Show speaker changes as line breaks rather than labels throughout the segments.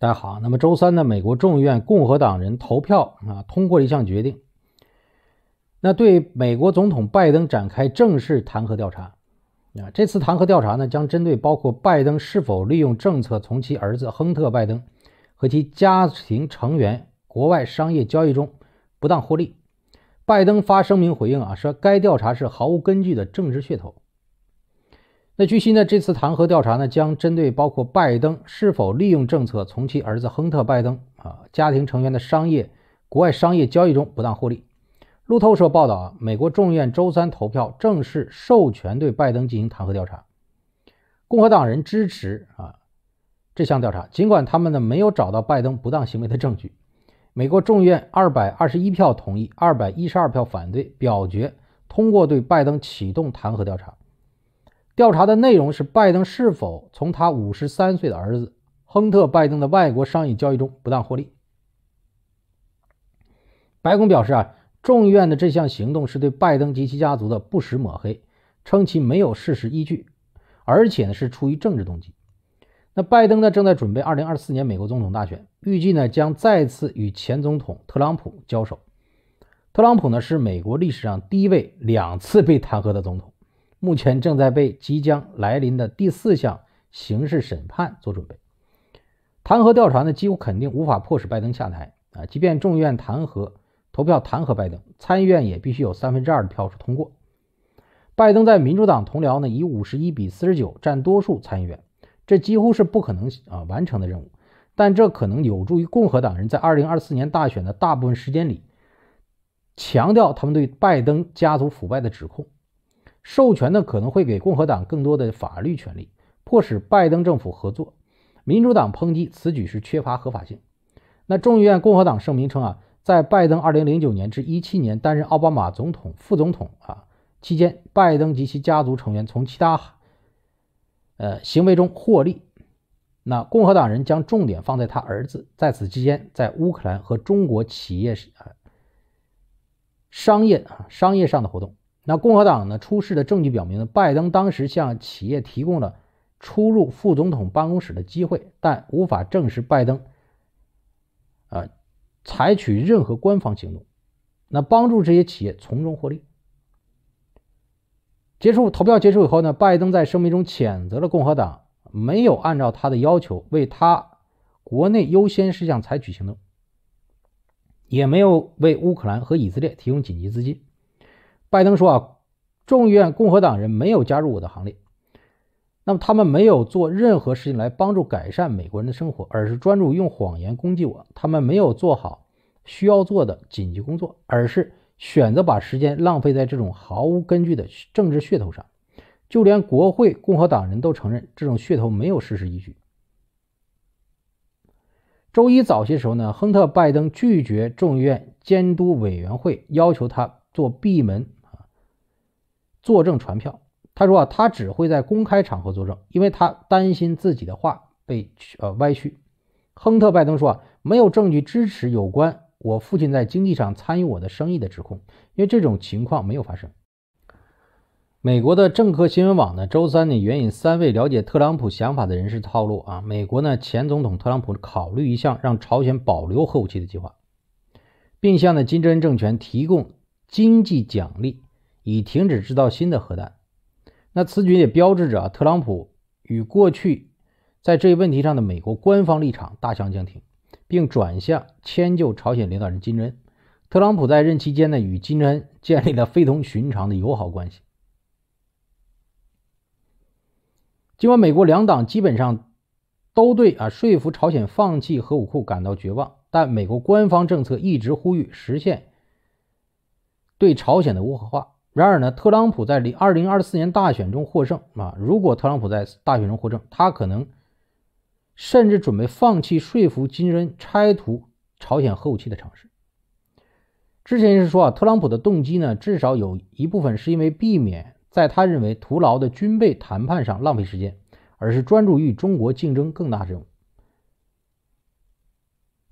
大家好，那么周三呢，美国众议院共和党人投票啊通过了一项决定，那对美国总统拜登展开正式弹劾调查。啊，这次弹劾调查呢，将针对包括拜登是否利用政策从其儿子亨特·拜登和其家庭成员国外商业交易中不当获利。拜登发声明回应啊，说该调查是毫无根据的政治噱头。那据悉呢，这次弹劾调查呢将针对包括拜登是否利用政策从其儿子亨特·拜登啊家庭成员的商业国外商业交易中不当获利。路透社报道啊，美国众院周三投票正式授权对拜登进行弹劾调查，共和党人支持啊这项调查，尽管他们呢没有找到拜登不当行为的证据。美国众院二百二十一票同意，二百一十二票反对，表决通过对拜登启动弹劾调查。调查的内容是拜登是否从他五十三岁的儿子亨特·拜登的外国商业交易中不当获利。白宫表示啊，众议院的这项行动是对拜登及其家族的不实抹黑，称其没有事实依据，而且呢是出于政治动机。那拜登呢正在准备二零二四年美国总统大选，预计呢将再次与前总统特朗普交手。特朗普呢是美国历史上第一位两次被弹劾的总统。目前正在被即将来临的第四项刑事审判做准备，弹劾调查呢几乎肯定无法迫使拜登下台啊！即便众议院弹劾投票弹劾拜登，参议院也必须有三分之二的票数通过。拜登在民主党同僚呢以五十一比四十九占多数参议员，这几乎是不可能啊完成的任务。但这可能有助于共和党人在二零二四年大选的大部分时间里强调他们对拜登家族腐败的指控。授权呢可能会给共和党更多的法律权利，迫使拜登政府合作。民主党抨击此举是缺乏合法性。那众议院共和党声明称啊，在拜登2009年至17年担任奥巴马总统副总统啊期间，拜登及其家族成员从其他呃行为中获利。那共和党人将重点放在他儿子在此期间在乌克兰和中国企业是啊商业啊商业上的活动。那共和党呢？出示的证据表明呢，拜登当时向企业提供了出入副总统办公室的机会，但无法证实拜登啊采取任何官方行动，那帮助这些企业从中获利。结束投票结束以后呢，拜登在声明中谴责了共和党没有按照他的要求为他国内优先事项采取行动，也没有为乌克兰和以色列提供紧急资金。拜登说啊，众议院共和党人没有加入我的行列，那么他们没有做任何事情来帮助改善美国人的生活，而是专注用谎言攻击我。他们没有做好需要做的紧急工作，而是选择把时间浪费在这种毫无根据的政治噱头上。就连国会共和党人都承认这种噱头没有事实依据。周一早些时候呢，亨特·拜登拒绝众议院监督委员会要求他做闭门。作证传票，他说啊，他只会在公开场合作证，因为他担心自己的话被呃歪曲。亨特·拜登说啊，没有证据支持有关我父亲在经济上参与我的生意的指控，因为这种情况没有发生。美国的政客新闻网呢，周三呢，援引三位了解特朗普想法的人士透露啊，美国呢前总统特朗普考虑一项让朝鲜保留核武器的计划，并向呢金正恩政权提供经济奖励。已停止制造新的核弹，那此举也标志着特朗普与过去在这一问题上的美国官方立场大相径庭，并转向迁就朝鲜领导人金正恩。特朗普在任期间呢，与金正恩建立了非同寻常的友好关系。尽管美国两党基本上都对啊说服朝鲜放弃核武库感到绝望，但美国官方政策一直呼吁实现对朝鲜的无核化。然而呢，特朗普在零二零二四年大选中获胜啊。如果特朗普在大选中获胜，他可能甚至准备放弃说服金正恩拆除朝鲜核武器的尝试。之前是说啊，特朗普的动机呢，至少有一部分是因为避免在他认为徒劳的军备谈判上浪费时间，而是专注于中国竞争更大任务。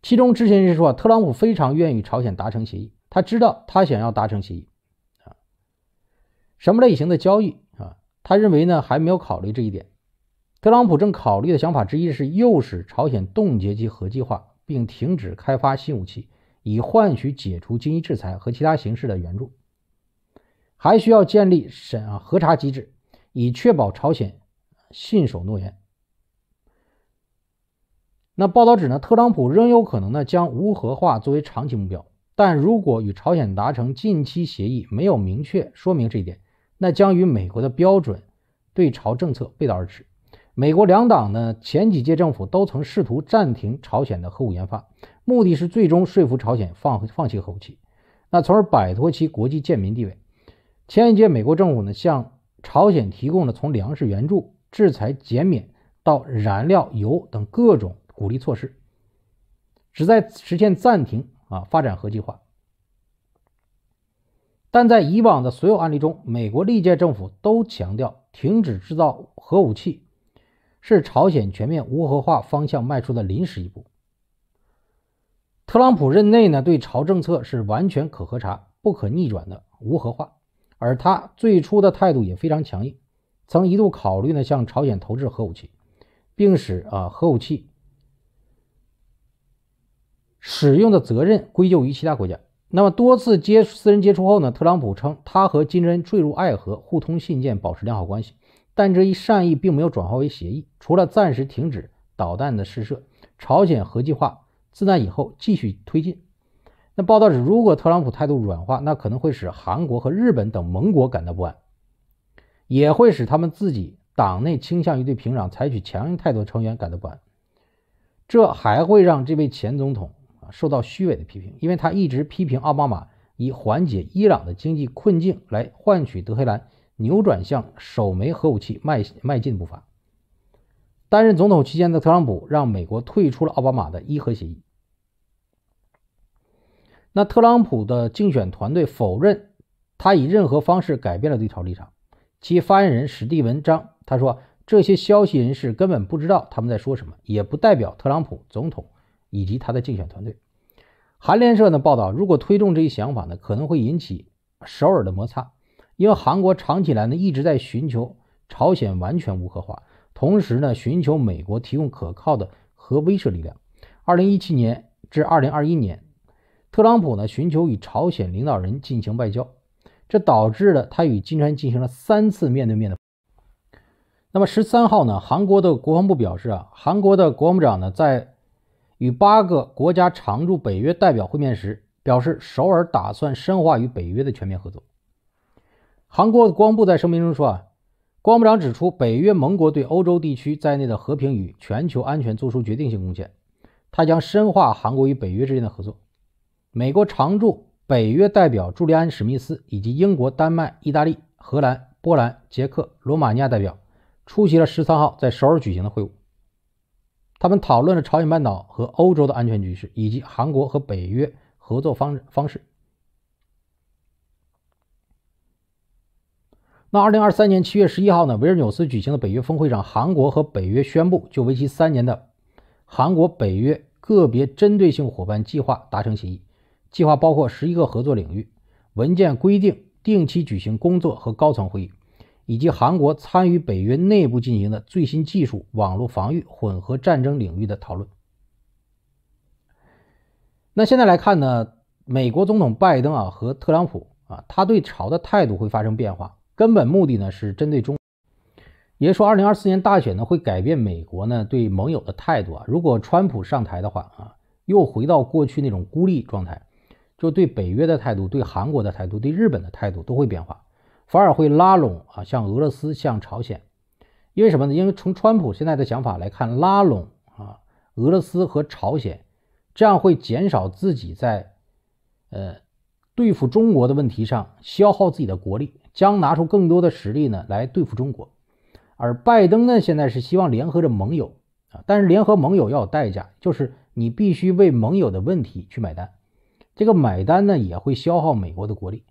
其中之前是说啊，特朗普非常愿与朝鲜达成协议，他知道他想要达成协议。什么类型的交易啊？他认为呢，还没有考虑这一点。特朗普正考虑的想法之一是诱使朝鲜冻结其核计划，并停止开发新武器，以换取解除经济制裁和其他形式的援助。还需要建立审啊核查机制，以确保朝鲜信守诺言。那报道指呢，特朗普仍有可能呢将无核化作为长期目标，但如果与朝鲜达成近期协议，没有明确说明这一点。那将与美国的标准对朝政策背道而驰。美国两党呢，前几届政府都曾试图暂停朝鲜的核武研发，目的是最终说服朝鲜放放弃核武器，那从而摆脱其国际贱民地位。前一届美国政府呢，向朝鲜提供了从粮食援助、制裁减免到燃料油等各种鼓励措施，旨在实现暂停啊发展核计划。但在以往的所有案例中，美国历届政府都强调停止制造核武器是朝鲜全面无核化方向迈出的临时一步。特朗普任内呢，对朝政策是完全可核查、不可逆转的无核化，而他最初的态度也非常强硬，曾一度考虑呢向朝鲜投掷核武器，并使啊核武器使用的责任归咎于其他国家。那么多次接私人接触后呢？特朗普称他和金正坠入爱河，互通信件，保持良好关系。但这一善意并没有转化为协议，除了暂时停止导弹的试射，朝鲜核计划自那以后继续推进。那报道指，如果特朗普态度软化，那可能会使韩国和日本等盟国感到不安，也会使他们自己党内倾向于对平壤采取强硬态度的成员感到不安。这还会让这位前总统。受到虚伪的批评，因为他一直批评奥巴马，以缓解伊朗的经济困境，来换取德黑兰扭转向首枚核武器迈迈进步伐。担任总统期间的特朗普让美国退出了奥巴马的伊核协议。那特朗普的竞选团队否认他以任何方式改变了对朝立场。其发言人史蒂文·张他说：“这些消息人士根本不知道他们在说什么，也不代表特朗普总统。”以及他的竞选团队，韩联社呢报道，如果推动这一想法呢，可能会引起首尔的摩擦，因为韩国长期以来呢一直在寻求朝鲜完全无核化，同时呢寻求美国提供可靠的核威慑力量。二零一七年至二零二一年，特朗普呢寻求与朝鲜领导人进行外交，这导致了他与金砖进行了三次面对面的。那么十三号呢，韩国的国防部表示啊，韩国的国防部长呢在。与八个国家常驻北约代表会面时，表示首尔打算深化与北约的全面合作。韩国光部在声明中说：“啊，光部长指出，北约盟国对欧洲地区在内的和平与全球安全作出决定性贡献，他将深化韩国与北约之间的合作。”美国常驻北约代表朱利安·史密斯以及英国、丹麦、意大利、荷兰、波兰、捷克、罗马尼亚代表出席了十三号在首尔举行的会晤。他们讨论了朝鲜半岛和欧洲的安全局势，以及韩国和北约合作方方式。那二零二三年七月十一号呢，维尔纽斯举行的北约峰会上，韩国和北约宣布就为期三年的韩国北约个别针对性伙伴计划达成协议。计划包括十一个合作领域，文件规定定期举行工作和高层会议。以及韩国参与北约内部进行的最新技术网络防御、混合战争领域的讨论。那现在来看呢，美国总统拜登啊和特朗普啊，他对朝的态度会发生变化，根本目的呢是针对中。也就说，二零二四年大选呢会改变美国呢对盟友的态度啊。如果川普上台的话啊，又回到过去那种孤立状态，就对北约的态度、对韩国的态度、对日本的态度都会变化。反而会拉拢啊，像俄罗斯、像朝鲜，因为什么呢？因为从川普现在的想法来看，拉拢啊俄罗斯和朝鲜，这样会减少自己在呃对付中国的问题上消耗自己的国力，将拿出更多的实力呢来对付中国。而拜登呢，现在是希望联合着盟友啊，但是联合盟友要有代价，就是你必须为盟友的问题去买单，这个买单呢也会消耗美国的国力。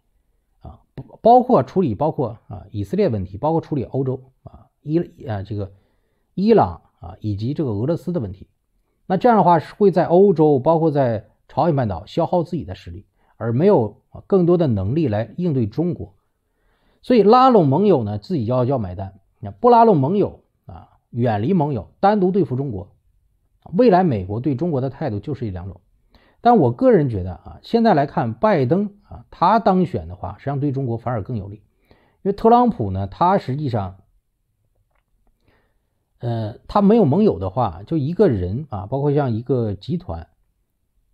包括处理包括啊以色列问题，包括处理欧洲啊伊啊这个伊朗啊以及这个俄罗斯的问题，那这样的话是会在欧洲包括在朝鲜半岛消耗自己的实力，而没有更多的能力来应对中国，所以拉拢盟友呢自己要要买单，不拉拢盟友啊远离盟友单独对付中国，未来美国对中国的态度就是一两种。但我个人觉得啊，现在来看，拜登啊，他当选的话，实际上对中国反而更有利，因为特朗普呢，他实际上，呃，他没有盟友的话，就一个人啊，包括像一个集团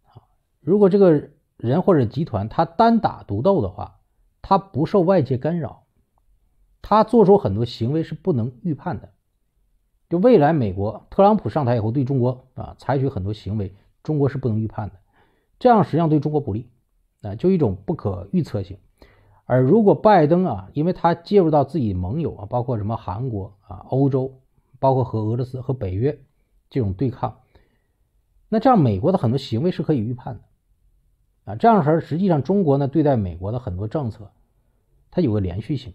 啊，如果这个人或者集团他单打独斗的话，他不受外界干扰，他做出很多行为是不能预判的，就未来美国特朗普上台以后对中国啊采取很多行为，中国是不能预判的。这样实际上对中国不利，啊，就一种不可预测性。而如果拜登啊，因为他介入到自己盟友啊，包括什么韩国啊、欧洲，包括和俄罗斯和北约这种对抗，那这样美国的很多行为是可以预判的，啊，这样时实际上中国呢对待美国的很多政策，它有个连续性。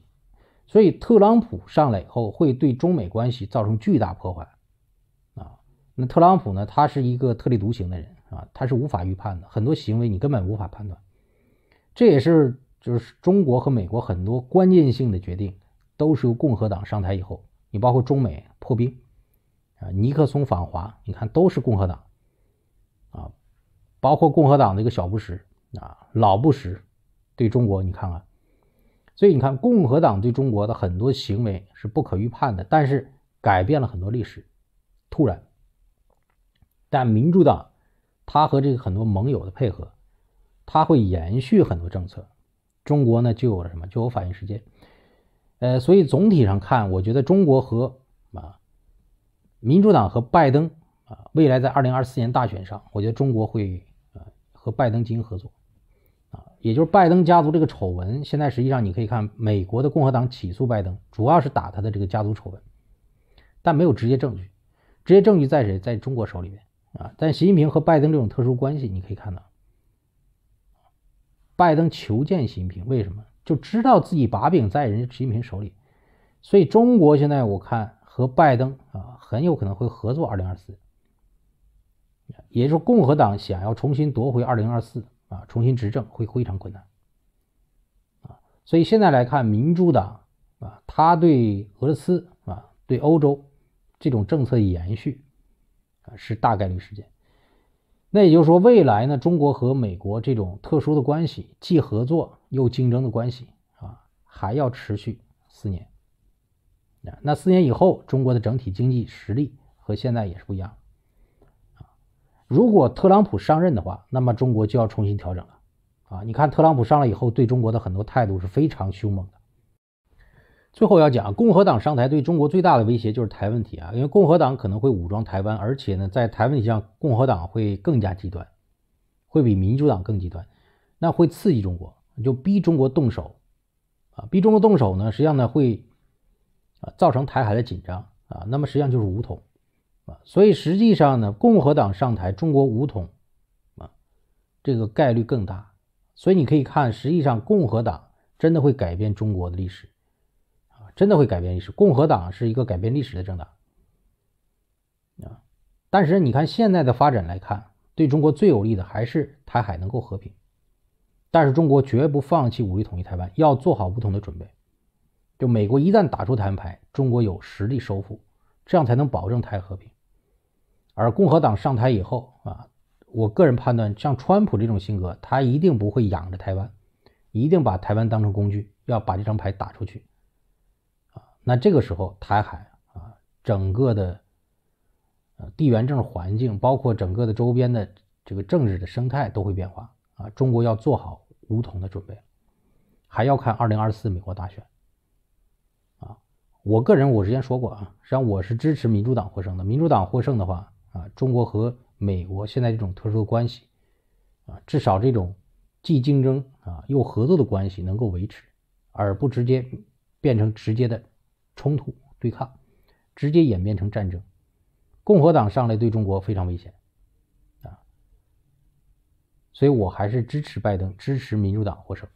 所以特朗普上来以后会对中美关系造成巨大破坏，啊，那特朗普呢，他是一个特立独行的人。啊，他是无法预判的，很多行为你根本无法判断。这也是就是中国和美国很多关键性的决定，都是由共和党上台以后，你包括中美破冰，啊，尼克松访华，你看都是共和党，啊，包括共和党的一个小布什啊，老布什对中国，你看看，所以你看共和党对中国的很多行为是不可预判的，但是改变了很多历史，突然，但民主党。他和这个很多盟友的配合，他会延续很多政策，中国呢就有了什么就有反应时间，呃，所以总体上看，我觉得中国和啊民主党和拜登啊未来在二零二四年大选上，我觉得中国会啊和拜登进行合作，啊，也就是拜登家族这个丑闻，现在实际上你可以看美国的共和党起诉拜登，主要是打他的这个家族丑闻，但没有直接证据，直接证据在谁，在中国手里面。啊！但习近平和拜登这种特殊关系，你可以看到，拜登求见习近平，为什么就知道自己把柄在人家习近平手里，所以中国现在我看和拜登啊很有可能会合作。二零二四，也就是说共和党想要重新夺回二零二四啊，重新执政会非常困难，啊！所以现在来看民主党啊，他对俄罗斯啊对欧洲这种政策延续。是大概率事件，那也就是说，未来呢，中国和美国这种特殊的关系，既合作又竞争的关系啊，还要持续四年。那四年以后，中国的整体经济实力和现在也是不一样。如果特朗普上任的话，那么中国就要重新调整了。啊，你看特朗普上来以后，对中国的很多态度是非常凶猛的。最后要讲，共和党上台对中国最大的威胁就是台湾问题啊，因为共和党可能会武装台湾，而且呢，在台湾问题上，共和党会更加极端，会比民主党更极端，那会刺激中国，就逼中国动手啊，逼中国动手呢，实际上呢会啊造成台海的紧张啊，那么实际上就是武统啊，所以实际上呢，共和党上台，中国武统啊，这个概率更大，所以你可以看，实际上共和党真的会改变中国的历史。真的会改变历史，共和党是一个改变历史的政党啊！但是你看现在的发展来看，对中国最有利的还是台海能够和平，但是中国绝不放弃武力统一台湾，要做好不同的准备。就美国一旦打出台湾牌，中国有实力收复，这样才能保证台和平。而共和党上台以后啊，我个人判断，像川普这种性格，他一定不会养着台湾，一定把台湾当成工具，要把这张牌打出去。那这个时候，台海啊，整个的呃地缘政治环境，包括整个的周边的这个政治的生态都会变化啊。中国要做好梧桐的准备，还要看二零二四美国大选啊。我个人我之前说过啊，实际上我是支持民主党获胜的。民主党获胜的话啊，中国和美国现在这种特殊的关系啊，至少这种既竞争啊又合作的关系能够维持，而不直接变成直接的。冲突对抗直接演变成战争，共和党上来对中国非常危险，啊，所以我还是支持拜登，支持民主党获胜。